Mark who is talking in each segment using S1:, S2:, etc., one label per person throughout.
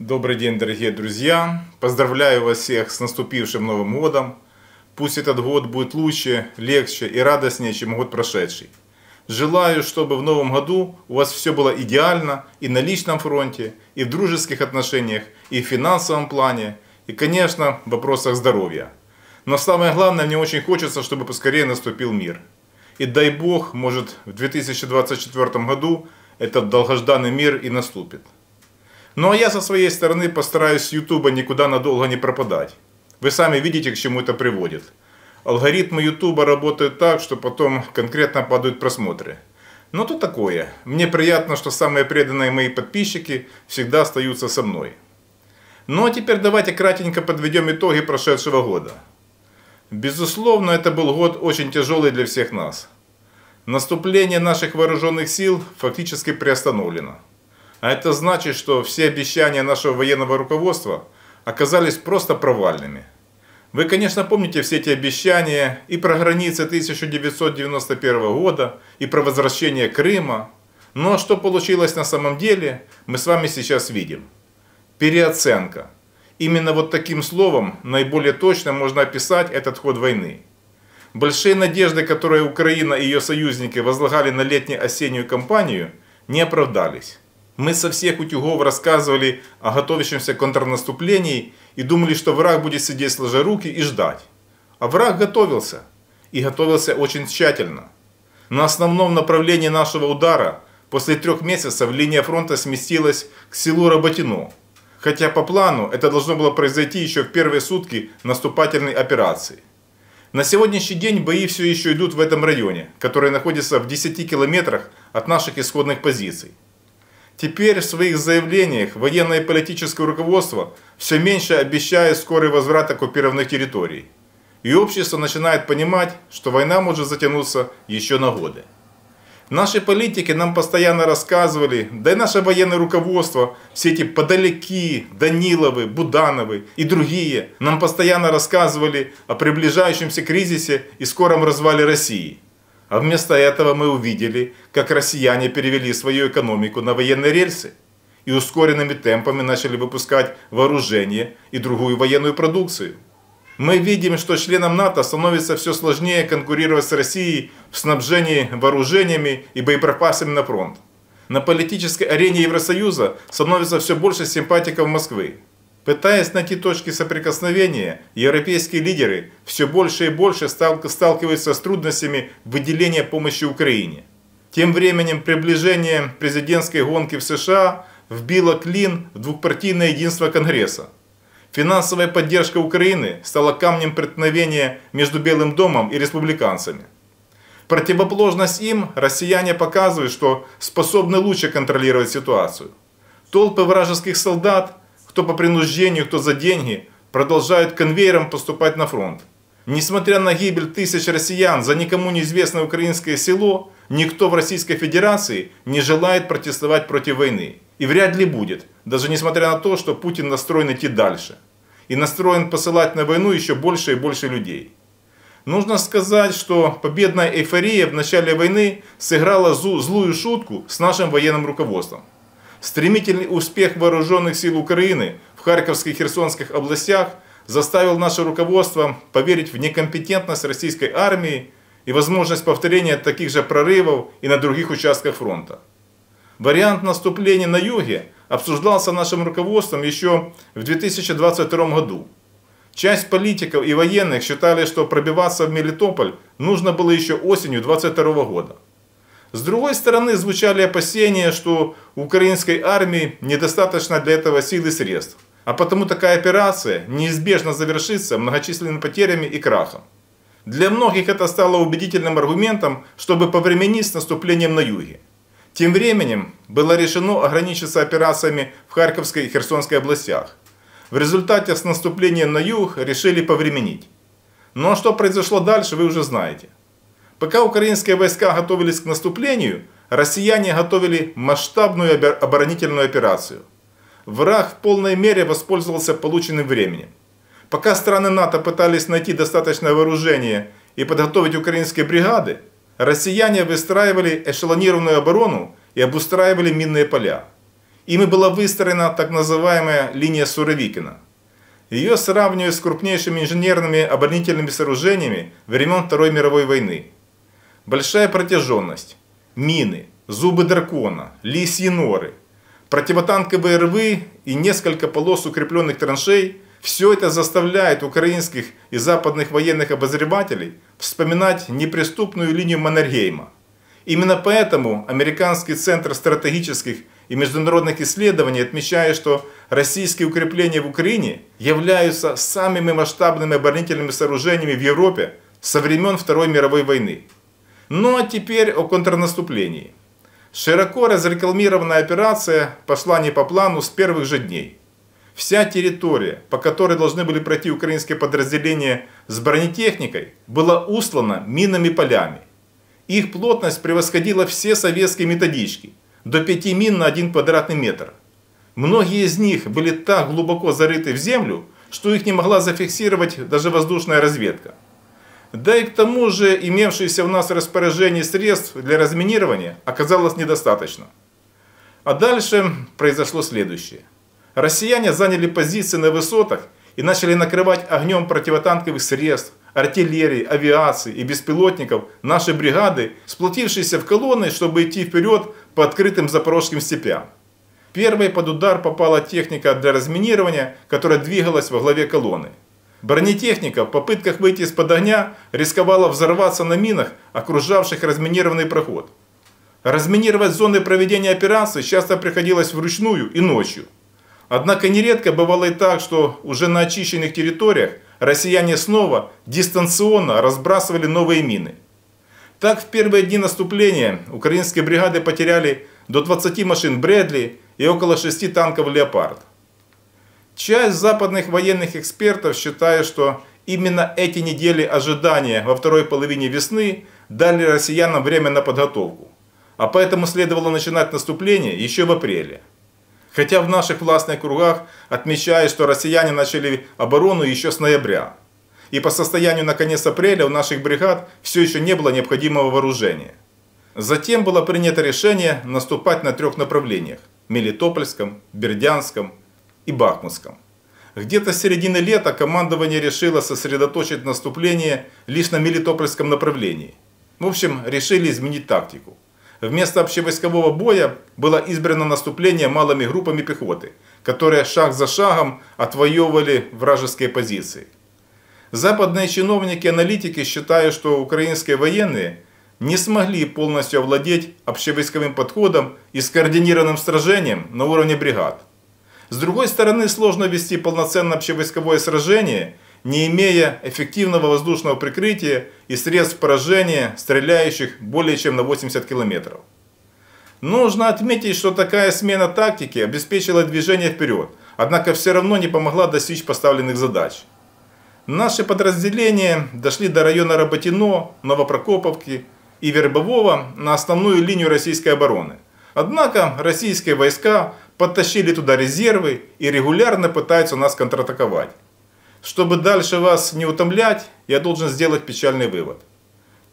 S1: Добрый день, дорогие друзья! Поздравляю вас всех с наступившим Новым годом! Пусть этот год будет лучше, легче и радостнее, чем год прошедший. Желаю, чтобы в Новом году у вас все было идеально и на личном фронте, и в дружеских отношениях, и в финансовом плане, и, конечно, в вопросах здоровья. Но самое главное, мне очень хочется, чтобы поскорее наступил мир. И дай Бог, может, в 2024 году этот долгожданный мир и наступит. Ну а я со своей стороны постараюсь с Ютуба никуда надолго не пропадать. Вы сами видите, к чему это приводит. Алгоритмы Ютуба работают так, что потом конкретно падают просмотры. Но то такое. Мне приятно, что самые преданные мои подписчики всегда остаются со мной. Ну а теперь давайте кратенько подведем итоги прошедшего года. Безусловно, это был год очень тяжелый для всех нас. Наступление наших вооруженных сил фактически приостановлено. А это значит, что все обещания нашего военного руководства оказались просто провальными. Вы, конечно, помните все эти обещания и про границы 1991 года, и про возвращение Крыма. Но что получилось на самом деле, мы с вами сейчас видим. Переоценка. Именно вот таким словом наиболее точно можно описать этот ход войны. Большие надежды, которые Украина и ее союзники возлагали на летнюю осеннюю кампанию, не оправдались. Мы со всех утюгов рассказывали о готовящемся контрнаступлении и думали, что враг будет сидеть сложа руки и ждать. А враг готовился. И готовился очень тщательно. На основном направлении нашего удара после трех месяцев линия фронта сместилась к селу Работино. Хотя по плану это должно было произойти еще в первые сутки наступательной операции. На сегодняшний день бои все еще идут в этом районе, который находится в 10 километрах от наших исходных позиций. Теперь в своих заявлениях военное и политическое руководство все меньше обещает скорый возврат оккупированных территорий. И общество начинает понимать, что война может затянуться еще на годы. Наши политики нам постоянно рассказывали, да и наше военное руководство, все эти подалеки, Даниловы, Будановы и другие, нам постоянно рассказывали о приближающемся кризисе и скором развале России – а вместо этого мы увидели, как россияне перевели свою экономику на военные рельсы и ускоренными темпами начали выпускать вооружение и другую военную продукцию. Мы видим, что членам НАТО становится все сложнее конкурировать с Россией в снабжении вооружениями и боеприпасами на фронт. На политической арене Евросоюза становится все больше симпатиков Москвы. Пытаясь найти точки соприкосновения, европейские лидеры все больше и больше сталкиваются с трудностями выделения помощи Украине. Тем временем приближение президентской гонки в США вбило клин в двухпартийное единство Конгресса. Финансовая поддержка Украины стала камнем преткновения между Белым домом и республиканцами. Противоположность им россияне показывают, что способны лучше контролировать ситуацию. Толпы вражеских солдат – кто по принуждению, кто за деньги, продолжают конвейером поступать на фронт. Несмотря на гибель тысяч россиян за никому неизвестное украинское село, никто в Российской Федерации не желает протестовать против войны. И вряд ли будет, даже несмотря на то, что Путин настроен идти дальше. И настроен посылать на войну еще больше и больше людей. Нужно сказать, что победная эйфория в начале войны сыграла злую шутку с нашим военным руководством. Стремительный успех вооруженных сил Украины в Харьковской и Херсонских областях заставил наше руководство поверить в некомпетентность российской армии и возможность повторения таких же прорывов и на других участках фронта. Вариант наступления на юге обсуждался нашим руководством еще в 2022 году. Часть политиков и военных считали, что пробиваться в Мелитополь нужно было еще осенью 2022 года. С другой стороны, звучали опасения, что у украинской армии недостаточно для этого сил и средств. А потому такая операция неизбежно завершится многочисленными потерями и крахом. Для многих это стало убедительным аргументом, чтобы повременить с наступлением на юге. Тем временем было решено ограничиться операциями в Харьковской и Херсонской областях. В результате с наступлением на юг решили повременить. Но что произошло дальше, вы уже знаете. Пока украинские войска готовились к наступлению, россияне готовили масштабную оборонительную операцию. Враг в полной мере воспользовался полученным временем. Пока страны НАТО пытались найти достаточное вооружение и подготовить украинские бригады, россияне выстраивали эшелонированную оборону и обустраивали минные поля. Ими была выстроена так называемая линия Суровикина. Ее сравнивают с крупнейшими инженерными оборонительными сооружениями времен Второй мировой войны – Большая протяженность, мины, зубы дракона, лисьи норы, противотанковые рвы и несколько полос укрепленных траншей – все это заставляет украинских и западных военных обозревателей вспоминать неприступную линию Маннергейма. Именно поэтому Американский центр стратегических и международных исследований отмечает, что российские укрепления в Украине являются самыми масштабными оборонительными сооружениями в Европе со времен Второй мировой войны. Ну а теперь о контрнаступлении. Широко разрекламированная операция пошла не по плану с первых же дней. Вся территория, по которой должны были пройти украинские подразделения с бронетехникой, была услана минами полями. Их плотность превосходила все советские методички – до 5 мин на 1 квадратный метр. Многие из них были так глубоко зарыты в землю, что их не могла зафиксировать даже воздушная разведка. Да и к тому же имевшиеся у нас распоряжение средств для разминирования оказалось недостаточно. А дальше произошло следующее. Россияне заняли позиции на высотах и начали накрывать огнем противотанковых средств, артиллерии, авиации и беспилотников наши бригады, сплотившиеся в колонны, чтобы идти вперед по открытым запорожским степям. Первой под удар попала техника для разминирования, которая двигалась во главе колонны. Бронетехника в попытках выйти из-под огня рисковала взорваться на минах, окружавших разминированный проход. Разминировать зоны проведения операции часто приходилось вручную и ночью. Однако нередко бывало и так, что уже на очищенных территориях россияне снова дистанционно разбрасывали новые мины. Так в первые дни наступления украинские бригады потеряли до 20 машин Брэдли и около 6 танков «Леопард». Часть западных военных экспертов считает, что именно эти недели ожидания во второй половине весны дали россиянам время на подготовку, а поэтому следовало начинать наступление еще в апреле. Хотя в наших властных кругах отмечают, что россияне начали оборону еще с ноября. И по состоянию на конец апреля у наших бригад все еще не было необходимого вооружения. Затем было принято решение наступать на трех направлениях – Мелитопольском, Бердянском и Бахмутском. Где-то с середины лета командование решило сосредоточить наступление лишь на Мелитопольском направлении. В общем, решили изменить тактику. Вместо общевойскового боя было избрано наступление малыми группами пехоты, которые шаг за шагом отвоевывали вражеские позиции. Западные чиновники-аналитики и считают, что украинские военные не смогли полностью овладеть общевойсковым подходом и скоординированным сражением на уровне бригад. С другой стороны, сложно вести полноценное общевойсковое сражение, не имея эффективного воздушного прикрытия и средств поражения, стреляющих более чем на 80 километров. Нужно отметить, что такая смена тактики обеспечила движение вперед, однако все равно не помогла достичь поставленных задач. Наши подразделения дошли до района Работино, Новопрокоповки и Вербового на основную линию российской обороны. Однако российские войска подтащили туда резервы и регулярно пытаются нас контратаковать. Чтобы дальше вас не утомлять, я должен сделать печальный вывод.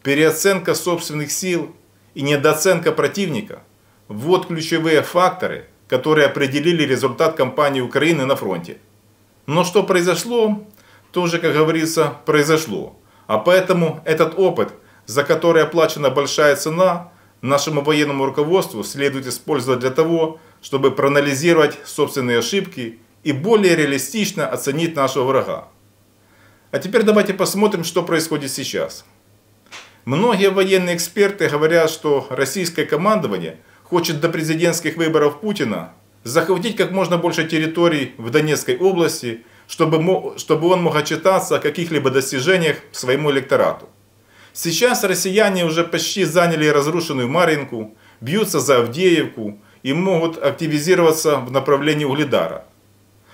S1: Переоценка собственных сил и недооценка противника – вот ключевые факторы, которые определили результат кампании Украины на фронте. Но что произошло, тоже, как говорится, произошло. А поэтому этот опыт, за который оплачена большая цена, нашему военному руководству следует использовать для того, чтобы чтобы проанализировать собственные ошибки и более реалистично оценить нашего врага. А теперь давайте посмотрим, что происходит сейчас. Многие военные эксперты говорят, что российское командование хочет до президентских выборов Путина захватить как можно больше территорий в Донецкой области, чтобы, чтобы он мог отчитаться о каких-либо достижениях своему электорату. Сейчас россияне уже почти заняли разрушенную Маринку, бьются за Авдеевку, и могут активизироваться в направлении угледара.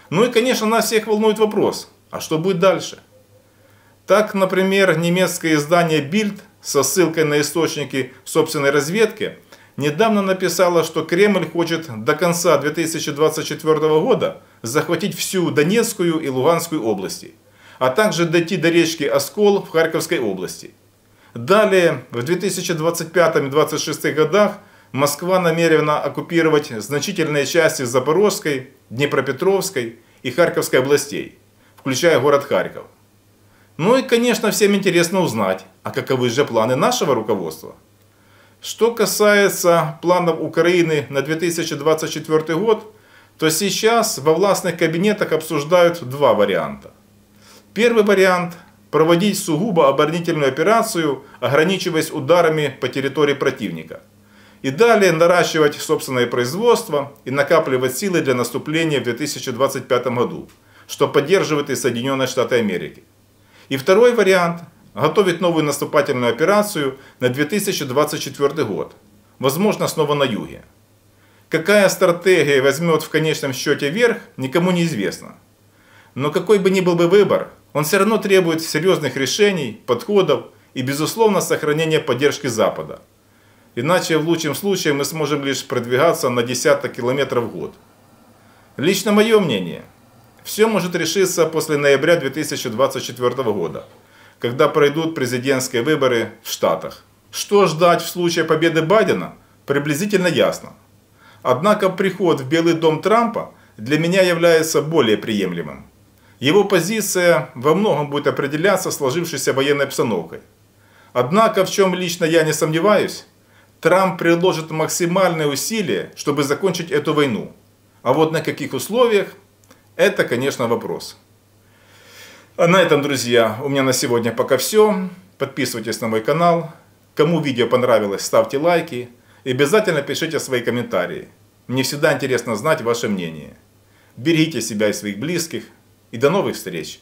S1: Ну и, конечно, нас всех волнует вопрос, а что будет дальше? Так, например, немецкое издание Bild со ссылкой на источники собственной разведки недавно написало, что Кремль хочет до конца 2024 года захватить всю Донецкую и Луганскую области, а также дойти до речки Оскол в Харьковской области. Далее, в 2025 и 2026 годах Москва намерена оккупировать значительные части Запорожской, Днепропетровской и Харьковской областей, включая город Харьков. Ну и, конечно, всем интересно узнать, а каковы же планы нашего руководства? Что касается планов Украины на 2024 год, то сейчас во властных кабинетах обсуждают два варианта. Первый вариант – проводить сугубо оборонительную операцию, ограничиваясь ударами по территории противника – и далее наращивать собственное производство и накапливать силы для наступления в 2025 году, что поддерживает и Соединенные Штаты Америки. И второй вариант – готовить новую наступательную операцию на 2024 год, возможно, снова на юге. Какая стратегия возьмет в конечном счете верх, никому не известно. Но какой бы ни был бы выбор, он все равно требует серьезных решений, подходов и, безусловно, сохранения поддержки Запада – Иначе в лучшем случае мы сможем лишь продвигаться на десяток километров в год. Лично мое мнение. Все может решиться после ноября 2024 года, когда пройдут президентские выборы в Штатах. Что ждать в случае победы Байдена, приблизительно ясно. Однако приход в Белый дом Трампа для меня является более приемлемым. Его позиция во многом будет определяться сложившейся военной обстановкой. Однако, в чем лично я не сомневаюсь, Трамп приложит максимальные усилия, чтобы закончить эту войну. А вот на каких условиях, это, конечно, вопрос. А на этом, друзья, у меня на сегодня пока все. Подписывайтесь на мой канал. Кому видео понравилось, ставьте лайки. И обязательно пишите свои комментарии. Мне всегда интересно знать ваше мнение. Берегите себя и своих близких. И до новых встреч!